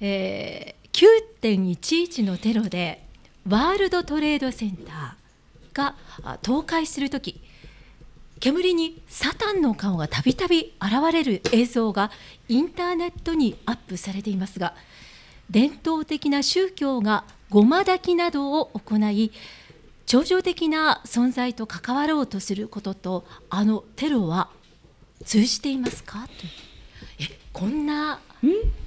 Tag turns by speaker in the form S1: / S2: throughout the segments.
S1: えー、9.11のテロでワールドトレードセンターが倒壊するとき煙にサタンの顔がたびたび現れる映像がインターネットにアップされていますが伝統的な宗教がごま抱きなどを行い超常的な存在と関わろうとすることとあのテロは通じていますかとえこんな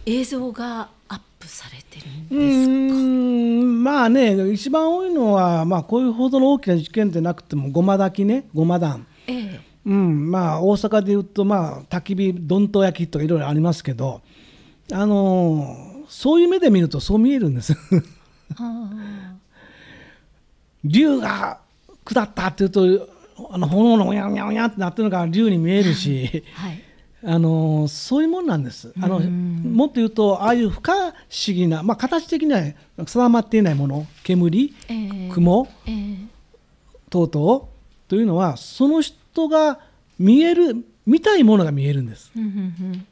S1: 映像がアップされてるんですかまあね一番多いのは、まあ、こういうほどの大きな事件でなくてもごま炊きねごま団、ええうんまあ、大阪でいうと、まあ、焚き火どんと焼きとかいろいろありますけど、あのー、そういう目で見るとそう見えるんです 竜が下ったっていうとあの炎のおやおやおやってなってるのが竜に見えるし。はいあのそういうもんなんです。あのもっと言うとああいう不可思議な、まあ、形的には定まっていないもの煙、えー、雲、えー、等々というのはその人が見える見たいものが見えるんです。うんうんうん、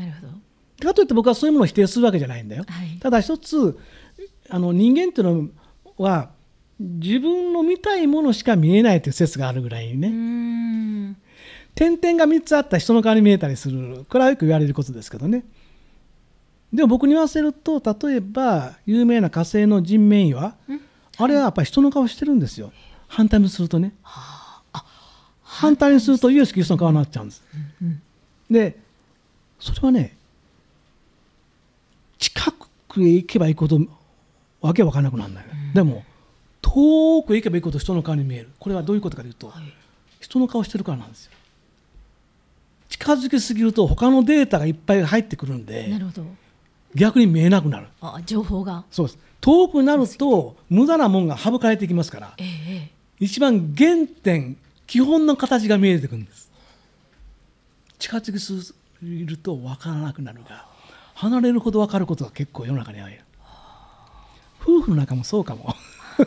S1: なるほどかといって僕はそういうものを否定するわけじゃないんだよ。はい、ただ一つあの人間というのは自分の見たいものしか見えないという説があるぐらいにね。点々が3つあった人の顔に見えたりするこれはよく言われることですけどねでも僕に言わせると例えば有名な火星の人面岩、はい、あれはやっぱり人の顔してるんですよ反対にするとね、はあ、反対にするとイエス・キリストの顔になっちゃうんです、うんうん、でそれはね近くへ行けば行くほどわけわからなくならない、うん、でも遠くへ行けば行くほど人の顔に見えるこれはどういうことかというと、はい、人の顔してるからなんですよ近づきすぎると他のデータがいっぱい入ってくるんでなるほど逆に見えなくなるあ情報がそうです遠くなると無駄なもんが省かれてきますから、ええ、一番原点基本の形が見えてくるんです近づきすぎると分からなくなるが離れるほど分かることが結構世の中にある夫婦の中もそうかも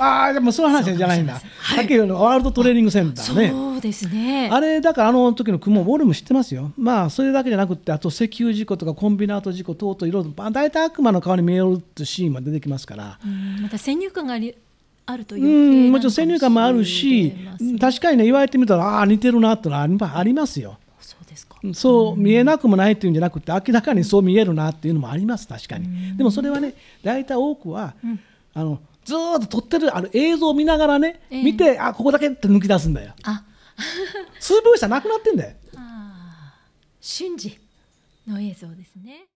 S1: ああでもその話じゃないんだ、はい、さっきのワールドトレーニングセンターねですねあれだからあの時の雲ウォルム知ってますよまあそれだけじゃなくてあと石油事故とかコンビナート事故等々いろいろ大体悪魔の顔に見えるってシーンも出てきますからまた先入観がありあるといううんもちろん先入観もあるし、ね、確かにね言われてみたらああ似てるなってのはありますよそうですかそう見えなくもないというんじゃなくて明らかにそう見えるなっていうのもあります確かにでもそれはね大体多くは、うん、あのずっと撮ってるあの映像を見ながらね、えー、見てあここだけって抜き出すんだよ。あスーボイスはなくなってんだよ。ああ、瞬時の映像ですね。